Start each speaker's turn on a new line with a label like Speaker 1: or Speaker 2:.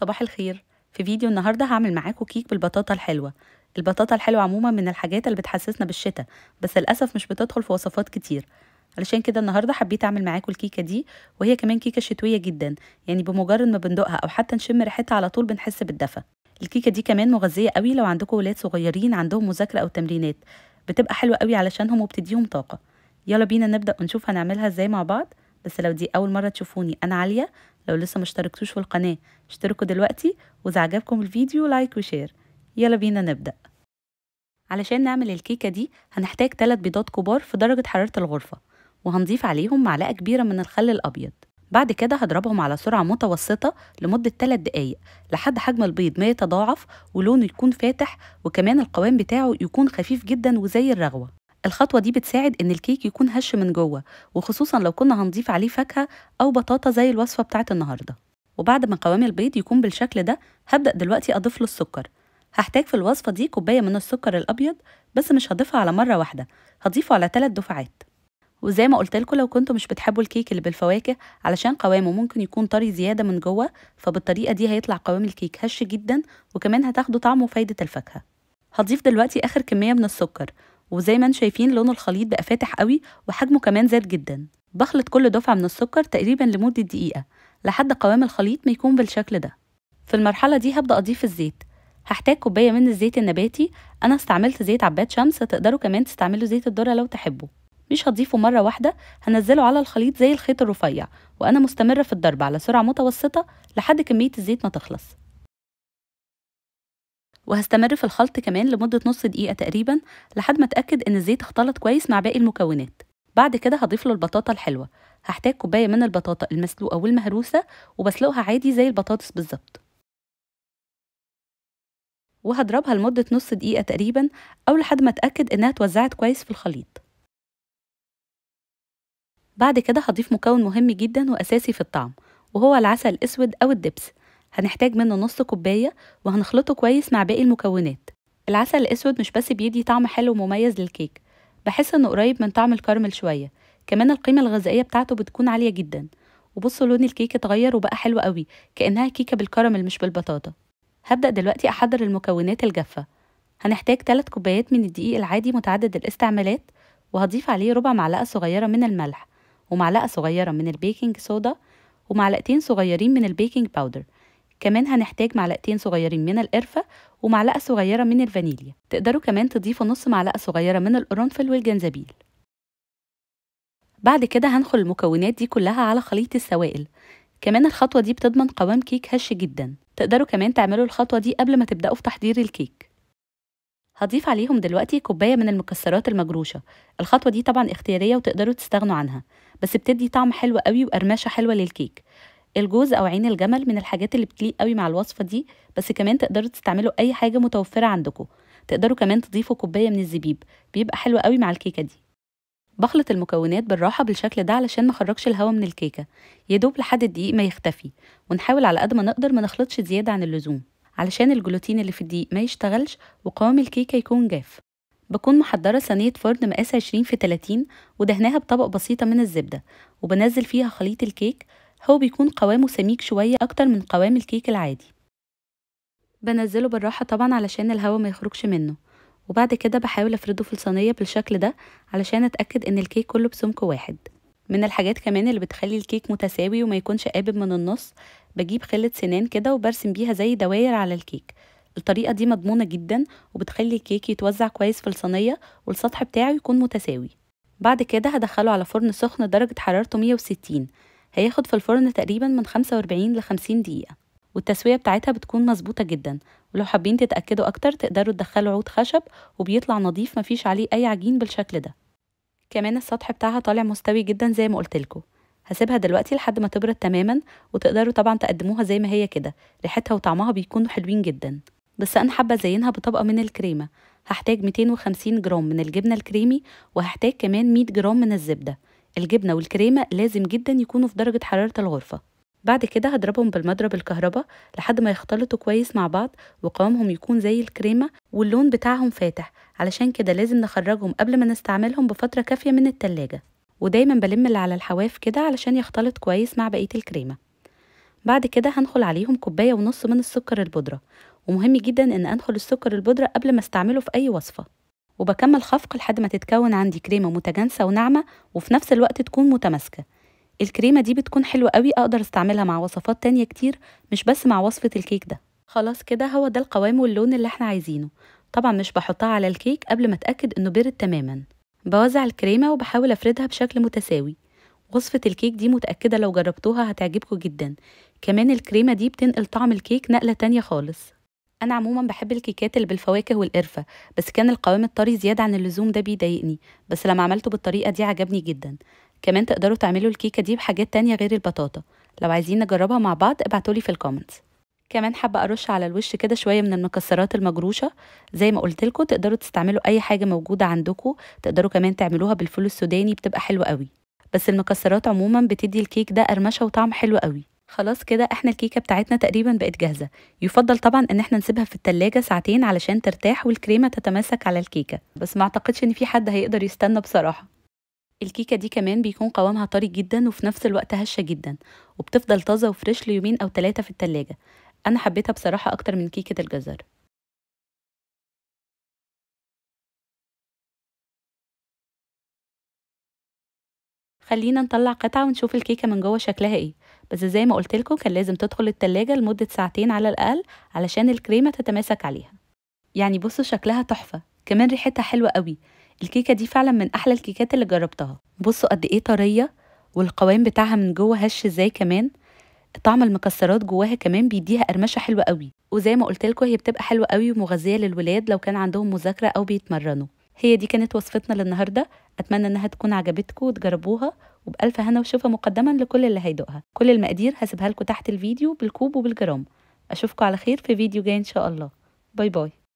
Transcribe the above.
Speaker 1: صباح الخير في فيديو النهارده هعمل معاكم كيك بالبطاطا الحلوه البطاطا الحلوه عموما من الحاجات اللي بتحسسنا بالشتاء بس للاسف مش بتدخل في وصفات كتير علشان كده النهارده حبيت اعمل معاكم الكيكه دي وهي كمان كيكه شتويه جدا يعني بمجرد ما بندقها او حتى نشم ريحتها على طول بنحس بالدفى الكيكه دي كمان مغذيه قوي لو عندكم ولاد صغيرين عندهم مذاكره او تمرينات بتبقى حلوه قوي علشانهم وبتديهم طاقه يلا بينا نبدا ونشوف هنعملها ازاي مع بعض بس لو دي اول مره تشوفوني انا عاليه لو لسه مشتركتوش في القناة اشتركوا دلوقتي وإذا عجبكم الفيديو لايك وشير يلا بينا نبدأ علشان نعمل الكيكة دي هنحتاج 3 بيضات كبار في درجة حرارة الغرفة وهنضيف عليهم معلقة كبيرة من الخل الأبيض بعد كده هضربهم على سرعة متوسطة لمدة 3 دقايق لحد حجم البيض ما يتضاعف ولونه يكون فاتح وكمان القوام بتاعه يكون خفيف جدا وزي الرغوة الخطوة دي بتساعد إن الكيك يكون هش من جوه وخصوصا لو كنا هنضيف عليه فاكهة أو بطاطا زي الوصفة بتاعة النهاردة وبعد ما قوام البيض يكون بالشكل ده هبدأ دلوقتي أضيف له السكر هحتاج في الوصفة دي كوباية من السكر الأبيض بس مش هضيفها على مرة واحدة هضيفه على ثلاث دفعات وزي ما قلت لكم لو كنتوا مش بتحبوا الكيك اللي بالفواكه علشان قوامه ممكن يكون طري زياده من جوه فبالطريقه دي هيطلع قوام الكيك هش جدا وكمان هتاخدوا طعم وفايده الفاكهه هضيف دلوقتي اخر كميه من السكر وزي ما انتم شايفين لون الخليط بقى فاتح قوي وحجمه كمان زاد جدا بخلط كل دفعة من السكر تقريبا لمدة دقيقة لحد قوام الخليط ما يكون بالشكل ده في المرحلة دي هبدأ أضيف الزيت هحتاج كوباية من الزيت النباتي أنا استعملت زيت عباد شمس تقدروا كمان تستعملوا زيت الذرة لو تحبوا مش هضيفه مرة واحدة هنزله على الخليط زي الخيط الرفيع وأنا مستمرة في الضرب على سرعة متوسطة لحد كمية الزيت ما تخلص وهستمر في الخلط كمان لمدة نص دقيقة تقريبا لحد ما أتأكد إن الزيت اختلط كويس مع باقي المكونات بعد كده هضيف له البطاطا الحلوة هحتاج كوباية من البطاطا المسلوقة والمهروسة وبسلقها عادي زي البطاطس بالظبط وهضربها لمدة نص دقيقة تقريبا أو لحد ما أتأكد إنها اتوزعت كويس في الخليط بعد كده هضيف مكون مهم جدا وأساسي في الطعم وهو العسل الأسود أو الدبس هنحتاج منه نص كوباية وهنخلطه كويس مع باقي المكونات العسل الأسود مش بس بيدي طعم حلو ومميز للكيك بحس إنه قريب من طعم الكارمل شوية كمان القيمة الغذائية بتاعته بتكون عالية جدا وبصوا لون الكيك اتغير وبقى حلو قوي كأنها كيكة بالكراميل مش بالبطاطا هبدأ دلوقتي أحضر المكونات الجافة هنحتاج 3 كوبايات من الدقيق العادي متعدد الاستعمالات وهضيف عليه ربع معلقة صغيرة من الملح ومعلقة صغيرة من البيكنج صودا ومعلقتين صغيرين من البيكنج باودر كمان هنحتاج معلقتين صغيرين من القرفة ومعلقة صغيرة من الفانيليا تقدروا كمان تضيفوا نص معلقة صغيرة من القرنفل والجنزبيل بعد كده هنخل المكونات دي كلها على خليط السوائل كمان الخطوة دي بتضمن قوام كيك هش جدا تقدروا كمان تعملوا الخطوة دي قبل ما تبدأوا في تحضير الكيك هضيف عليهم دلوقتي كوباية من المكسرات المجروشة الخطوة دي طبعا اختيارية وتقدروا تستغنوا عنها بس بتدي طعم حلو قوي وقرمشة حلوة للكيك الجوز او عين الجمل من الحاجات اللي بتليق قوي مع الوصفه دي بس كمان تقدروا تستعملوا اي حاجه متوفره عندكم تقدروا كمان تضيفوا كوبايه من الزبيب بيبقى حلو قوي مع الكيكه دي بخلط المكونات بالراحة بالشكل ده علشان ما خرجش الهواء من الكيكة يدوب لحد الدقيق ما يختفي ونحاول على قد ما نقدر ما نخلطش زيادة عن اللزوم علشان الجلوتين اللي في الدقيق ما يشتغلش وقوام الكيكة يكون جاف بكون محضرة صينية فرن مقاس 20 في 30 ودهناها بطبق بسيطة من الزبدة وبنزل فيها خليط الكيك هو بيكون قوامه سميك شوية أكتر من قوام الكيك العادي بنزله بالراحة طبعا علشان الهواء ما يخرجش منه وبعد كده بحاول افرده في الصينية بالشكل ده علشان اتأكد ان الكيك كله بسمك واحد من الحاجات كمان اللي بتخلي الكيك متساوي وما يكونش قابب من النص بجيب خلة سنان كده وبرسم بيها زي دواير على الكيك الطريقة دي مضمونة جدا وبتخلي الكيك يتوزع كويس في الصينية والسطح بتاعه يكون متساوي بعد كده هدخله على فرن سخن درجة حرارته 160 هياخد في الفرن تقريبا من 45 ل 50 دقيقة والتسوية بتاعتها بتكون مظبوطة جدا ولو حابين تتأكدوا أكتر تقدروا تدخلوا عود خشب وبيطلع نظيف مفيش عليه أي عجين بالشكل ده كمان السطح بتاعها طالع مستوي جدا زي ما قلتلكوا هسيبها دلوقتي لحد ما تبرد تماما وتقدروا طبعا تقدموها زي ما هي كده ريحتها وطعمها بيكونوا حلوين جدا بس انا حابه ازينها بطبقه من الكريمه هحتاج 250 جرام من الجبنه الكريمي وهحتاج كمان 100 جرام من الزبده الجبنة والكريمة لازم جدا يكونوا في درجة حرارة الغرفة بعد كده هضربهم بالمضرب الكهرباء لحد ما يختلطوا كويس مع بعض وقوامهم يكون زي الكريمة واللون بتاعهم فاتح علشان كده لازم نخرجهم قبل ما نستعملهم بفترة كافية من التلاجة ودايما بلم اللي على الحواف كده علشان يختلط كويس مع بقية الكريمة بعد كده هنخل عليهم كوباية ونص من السكر البودرة ومهم جدا ان انخل السكر البودرة قبل ما استعمله في اي وصفة وبكمل خفق لحد ما تتكون عندي كريمة متجانسة وناعمة وفي نفس الوقت تكون متماسكة الكريمة دي بتكون حلوة قوي أقدر استعملها مع وصفات تانية كتير مش بس مع وصفة الكيك ده خلاص كده هو ده القوام واللون اللي احنا عايزينه طبعا مش بحطها على الكيك قبل ما اتأكد انه برد تماما بوزع الكريمة وبحاول افردها بشكل متساوي وصفة الكيك دي متأكدة لو جربتوها هتعجبكم جدا كمان الكريمة دي بتنقل طعم الكيك نقلة تانية خالص انا عموما بحب الكيكات اللي بالفواكه والقرفه بس كان القوام الطري زياده عن اللزوم ده بيضايقني بس لما عملته بالطريقه دي عجبني جدا كمان تقدروا تعملوا الكيكه دي بحاجات تانية غير البطاطا لو عايزين نجربها مع بعض ابعتولي في الكومنتس كمان حابه ارش على الوش كده شويه من المكسرات المجروشه زي ما قلت لكم تقدروا تستعملوا اي حاجه موجوده عندكم تقدروا كمان تعملوها بالفول السوداني بتبقى حلوه قوي بس المكسرات عموما بتدي الكيك ده قرمشه وطعم حلو قوي خلاص كده احنا الكيكه بتاعتنا تقريبا بقت جاهزه يفضل طبعا ان احنا نسيبها في التلاجة ساعتين علشان ترتاح والكريمه تتماسك على الكيكه بس ما اعتقدش ان في حد هيقدر يستنى بصراحه الكيكه دي كمان بيكون قوامها طري جدا وفي نفس الوقت هشه جدا وبتفضل طازه وفريش ليومين او ثلاثه في التلاجة انا حبيتها بصراحه اكتر من كيكه الجزر خلينا نطلع قطعه ونشوف الكيكه من جوه شكلها ايه بس زي ما قلت لكم كان لازم تدخل التلاجة لمدة ساعتين على الأقل علشان الكريمة تتماسك عليها يعني بصوا شكلها تحفة كمان ريحتها حلوة قوي الكيكة دي فعلا من أحلى الكيكات اللي جربتها بصوا قد إيه طرية والقوام بتاعها من جوه هش ازاي كمان طعم المكسرات جواها كمان بيديها قرمشه حلوه قوي وزي ما قلت لكم هي بتبقى حلوه قوي ومغذيه للولاد لو كان عندهم مذاكره او بيتمرنوا هي دي كانت وصفتنا للنهاردة أتمنى إنها تكون عجبتكم وتجربوها وبألف هنا وشفا مقدما لكل اللي هيدوقها كل المقادير هسيبها لكم تحت الفيديو بالكوب وبالجرام أشوفكم على خير في فيديو جاي إن شاء الله باي باي